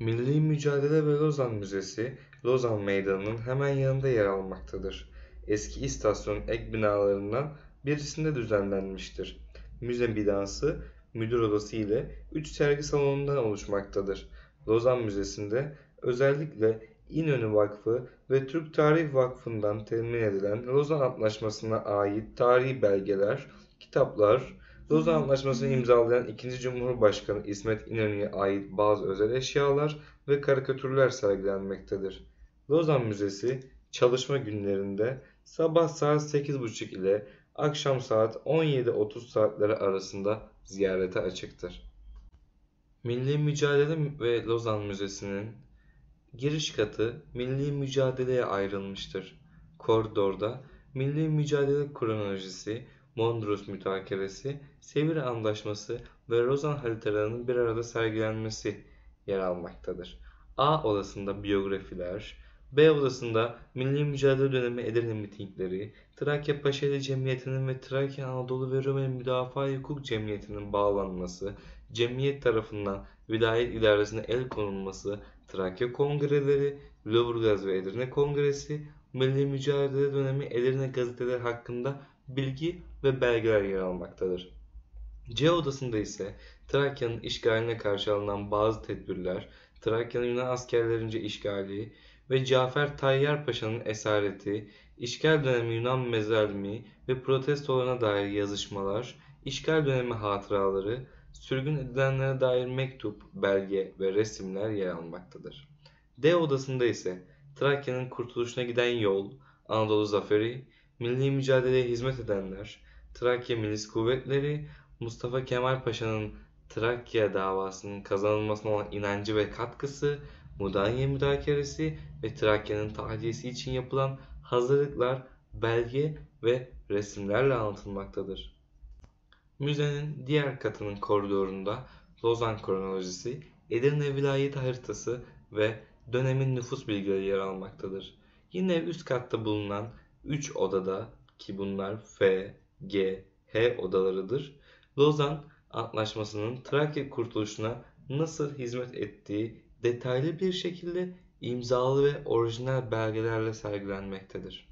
Milli Mücadele ve Lozan Müzesi, Lozan Meydanı'nın hemen yanında yer almaktadır. Eski istasyon ek binalarından birisinde düzenlenmiştir. Müze binası, müdür odası ile 3 sergi salonundan oluşmaktadır. Lozan Müzesi'nde özellikle İnönü Vakfı ve Türk Tarih Vakfı'ndan temin edilen Lozan Antlaşması'na ait tarihi belgeler, kitaplar, Lozan Anlaşması'nı imzalayan 2. Cumhurbaşkanı İsmet İnönü'ye ait bazı özel eşyalar ve karikatürler sergilenmektedir. Lozan Müzesi çalışma günlerinde sabah saat 8.30 ile akşam saat 17.30 saatleri arasında ziyarete açıktır. Milli Mücadele ve Lozan Müzesi'nin giriş katı milli mücadeleye ayrılmıştır. Koridorda milli mücadele kronolojisi, Mondros Mütakelesi, Sevilla Anlaşması ve Lozan haritalarının bir arada sergilenmesi yer almaktadır. A odasında biyografiler, B odasında Milli Mücadele Dönemi Edirne mitingleri, Trakya Paşaeli Cemiyeti'nin ve Trakya Anadolu ve Rumeli Müdafaa Hukuk Cemiyeti'nin bağlanması, cemiyet tarafından vilayet idaresine el konulması, Trakya Kongreleri, Lüleburgaz ve Edirne Kongresi, Milli Mücadele Dönemi Edirne gazeteleri hakkında bilgi ve belgeler yer almaktadır. C odasında ise Trakya'nın işgaline karşı alınan bazı tedbirler, Trakya'nın Yunan askerlerince işgali ve Cafer Tayyar Paşa'nın esareti, işgal dönemi Yunan mezalmi ve protestolarına dair yazışmalar, işgal dönemi hatıraları, sürgün edilenlere dair mektup, belge ve resimler yer almaktadır. D odasında ise Trakya'nın kurtuluşuna giden yol, Anadolu zaferi milli mücadeleye hizmet edenler, Trakya Milis Kuvvetleri, Mustafa Kemal Paşa'nın Trakya davasının kazanılmasına olan inancı ve katkısı, Mudanya müdakeresi ve Trakya'nın tahliyesi için yapılan hazırlıklar, belge ve resimlerle anlatılmaktadır. Müzenin diğer katının koridorunda Lozan kronolojisi, Edirne vilayet haritası ve dönemin nüfus bilgileri yer almaktadır. Yine üst katta bulunan 3 odada ki bunlar F, G, H odalarıdır. Lozan Antlaşması'nın Trakya kurtuluşuna nasıl hizmet ettiği detaylı bir şekilde imzalı ve orijinal belgelerle sergilenmektedir.